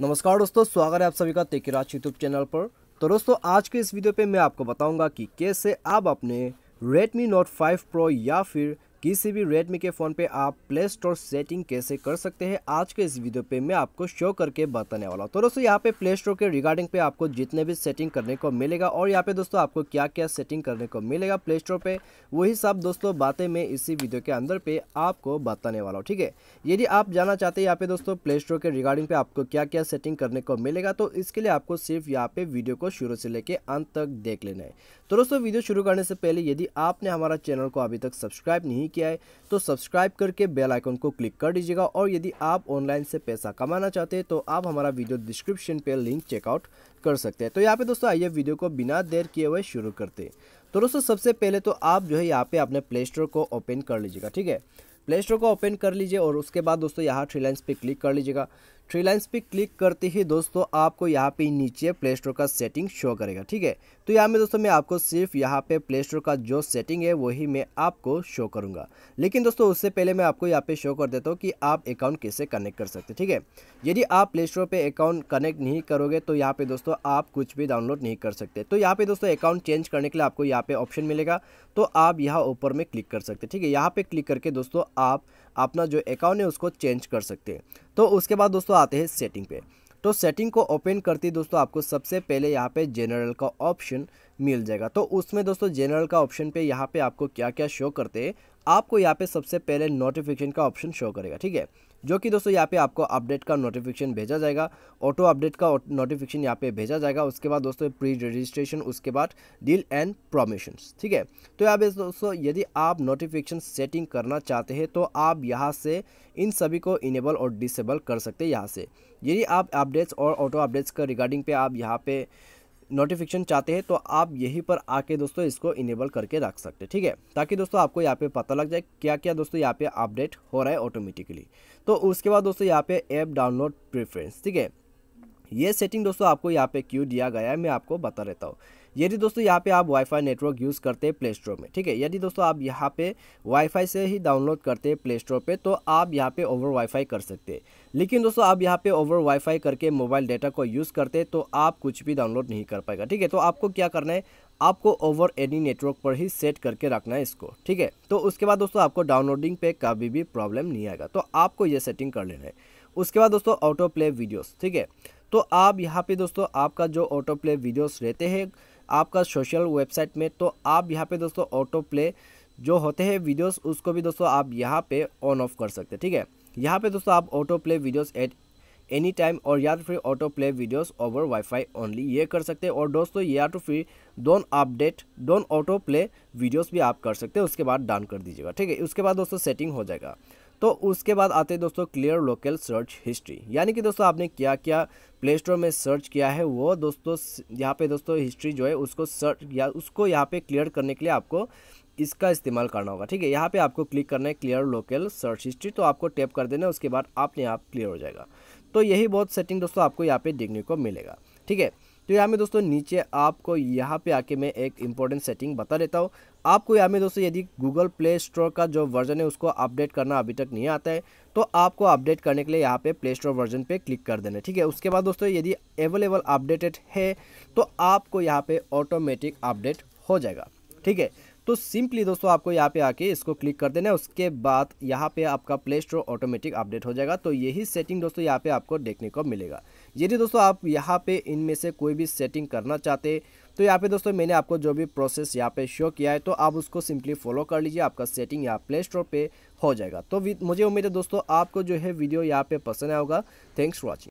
नमस्कार दोस्तों स्वागत है आप सभी का तेकिराज यूट्यूब चैनल पर तो दोस्तों आज के इस वीडियो पे मैं आपको बताऊंगा कि कैसे आप अपने Redmi Note 5 Pro या फिर किसी भी रेडमी के फ़ोन पे आप प्ले स्टोर सेटिंग कैसे कर सकते हैं आज के इस वीडियो पे मैं आपको शो करके बताने वाला हूँ तो दोस्तों यहाँ पे प्ले स्टोर के रिगार्डिंग पे आपको जितने भी सेटिंग करने को मिलेगा और यहाँ पे दोस्तों आपको क्या क्या सेटिंग करने को मिलेगा प्ले स्टोर पर वही सब दोस्तों बातें मैं इसी वीडियो के अंदर पे आपको बताने वाला हूँ ठीक है यदि आप जाना चाहते हैं यहाँ पे दोस्तों प्ले स्टोर के रिगार्डिंग पे आपको क्या क्या सेटिंग करने को मिलेगा तो इसके लिए आपको सिर्फ यहाँ पे वीडियो को शुरू से लेके अंत तक देख लेना है तो दोस्तों वीडियो शुरू करने से पहले यदि आपने हमारा चैनल को अभी तक सब्सक्राइब नहीं किया है तो सब्सक्राइब करके बेल आइकन को क्लिक कर दीजिएगा और यदि आप ऑनलाइन से पैसा कमाना चाहते हैं तो आप हमारा वीडियो डिस्क्रिप्शन पर लिंक चेकआउट कर सकते हैं तो यहाँ पे दोस्तों आइए वीडियो को बिना देर किए हुए शुरू करते तो दोस्तों सबसे पहले तो आप जो है यहाँ पे अपने प्ले स्टोर को ओपन कर लीजिएगा ठीक है प्ले स्टोर को ओपन कर लीजिए और उसके बाद दोस्तों यहाँ थ्री लाइन्स पे क्लिक कर लीजिएगा थ्री लाइन्स पे क्लिक करते ही दोस्तों आपको यहाँ पे नीचे प्ले स्टोर का सेटिंग शो करेगा ठीक है तो यहाँ में दोस्तों मैं आपको सिर्फ यहाँ पे प्ले स्टोर का जो सेटिंग है वही मैं आपको शो करूँगा लेकिन दोस्तों उससे पहले मैं आपको यहाँ पे शो कर देता हूँ कि आप अकाउंट कैसे कनेक्ट कर सकते ठीक है यदि आप प्ले स्टोर पर अकाउंट कनेक्ट नहीं करोगे तो यहाँ पे दोस्तों आप कुछ भी डाउनलोड नहीं कर सकते तो यहाँ पे दोस्तों अकाउंट चेंज करने के लिए आपको यहाँ पे ऑप्शन मिलेगा तो आप यहाँ ऊपर में क्लिक कर सकते ठीक है यहाँ पे क्लिक करके दोस्तों आप अपना जो अकाउंट है उसको चेंज कर सकते हैं तो उसके बाद दोस्तों आते हैं सेटिंग पे तो सेटिंग को ओपन करते दोस्तों आपको सबसे पहले यहाँ पे जनरल का ऑप्शन मिल जाएगा तो उसमें दोस्तों जनरल का ऑप्शन पे यहाँ पे आपको क्या क्या शो करते हैं आपको यहाँ पे सबसे पहले नोटिफिकेशन का ऑप्शन शो करेगा ठीक है जो कि दोस्तों यहाँ पे आपको अपडेट का नोटिफिकेशन भेजा जाएगा ऑटो अपडेट का नोटिफिकेशन यहाँ पे भेजा जाएगा उसके बाद दोस्तों प्री रजिस्ट्रेशन उसके बाद डील एंड प्रोमिशन ठीक है तो यहाँ पे दोस्तों यदि आप नोटिफिकेशन सेटिंग करना चाहते हैं तो आप यहाँ से इन सभी को इनेबल और डिसेबल कर सकते हैं यहाँ से यदि आप अपडेट्स और ऑटो अपडेट्स का रिगार्डिंग पे आप यहाँ पे नोटिफिकेशन चाहते हैं तो आप यहीं पर आके दोस्तों इसको इनेबल करके रख सकते हैं ठीक है ताकि दोस्तों आपको यहाँ पे पता लग जाए क्या क्या दोस्तों यहाँ पे अपडेट हो रहा है ऑटोमेटिकली तो उसके बाद दोस्तों यहाँ पे ऐप डाउनलोड प्रेफरेंस ठीक है ये सेटिंग दोस्तों आपको यहाँ पे क्यों दिया गया है मैं आपको बता रहता हूँ यदि दोस्तों यहाँ पे आप वाईफाई नेटवर्क यूज़ करते हैं प्ले स्टोर में ठीक है यदि दोस्तों आप यहाँ पे वाईफाई से ही डाउनलोड करते हैं प्ले स्टोर पर तो आप यहाँ पे ओवर वाईफाई कर सकते हैं लेकिन दोस्तों आप यहाँ पे ओवर वाईफाई करके मोबाइल डेटा को यूज़ करते तो आप कुछ भी डाउनलोड नहीं कर पाएगा ठीक है तो आपको क्या करना है आपको ओवर एनी नेटवर्क पर ही सेट करके रखना है इसको ठीक है तो उसके बाद दोस्तों आपको डाउनलोडिंग पे कभी भी प्रॉब्लम नहीं आएगा तो आपको ये सेटिंग कर लेना है उसके बाद दोस्तों ऑटो प्ले वीडियोस ठीक है तो आप यहाँ पे दोस्तों आपका जो ऑटो प्ले वीडियोस रहते हैं आपका सोशल वेबसाइट में तो आप यहाँ पे दोस्तों ऑटो प्ले जो होते हैं वीडियोस उसको भी दोस्तों आप यहाँ पे ऑन ऑफ कर सकते हैं ठीक है यहाँ पे दोस्तों आप auto play videos at any time और या तो फिर auto play videos over wifi only ये कर सकते हैं और दोस्तों या तो फिर don't update don't auto play videos भी आप कर सकते हैं उसके बाद डाउन कर दीजिएगा ठीक है उसके बाद दोस्तों सेटिंग हो जाएगा तो उसके बाद आते हैं दोस्तों क्लियर लोकल सर्च हिस्ट्री यानी कि दोस्तों आपने क्या क्या प्ले स्टोर में सर्च किया है वो दोस्तों यहाँ पे दोस्तों हिस्ट्री जो है उसको सर्च या उसको यहाँ पे क्लियर करने के लिए आपको इसका इस्तेमाल करना होगा ठीक है यहाँ पे आपको क्लिक करना है क्लियर लोकल सर्च हिस्ट्री तो आपको टैप कर देना उसके बाद आपने आप क्लियर हो जाएगा तो यही बहुत सेटिंग दोस्तों आपको यहाँ पे देखने को मिलेगा ठीक है तो यहाँ में दोस्तों नीचे आपको यहाँ पे आके मैं एक इम्पोर्टेंट सेटिंग बता देता हूँ आपको यहाँ में दोस्तों यदि गूगल प्ले स्टोर का जो वर्जन है उसको अपडेट करना अभी तक नहीं आता है तो आपको अपडेट करने के लिए यहाँ पे प्ले स्टोर वर्जन पे क्लिक कर देना ठीक है उसके बाद दोस्तों यदि अवेलेबल अपडेटेड है तो आपको यहाँ पे ऑटोमेटिक अपडेट हो जाएगा ठीक है तो सिंपली दोस्तों आपको यहाँ पे आके इसको क्लिक कर देना है उसके बाद यहाँ पे आपका प्ले स्टोर ऑटोमेटिक अपडेट हो जाएगा तो यही सेटिंग दोस्तों यहाँ पे आपको देखने को मिलेगा यदि दोस्तों आप यहाँ पे इनमें से कोई भी सेटिंग करना चाहते तो यहाँ पे दोस्तों मैंने आपको जो भी प्रोसेस यहाँ पे शो किया है तो आप उसको सिंपली फॉलो कर लीजिए आपका सेटिंग यहाँ प्ले स्टोर पर हो जाएगा तो मुझे उम्मीद है दोस्तों आपको जो है वीडियो यहाँ पर पसंद आएगा थैंक्स फॉर वॉचिंग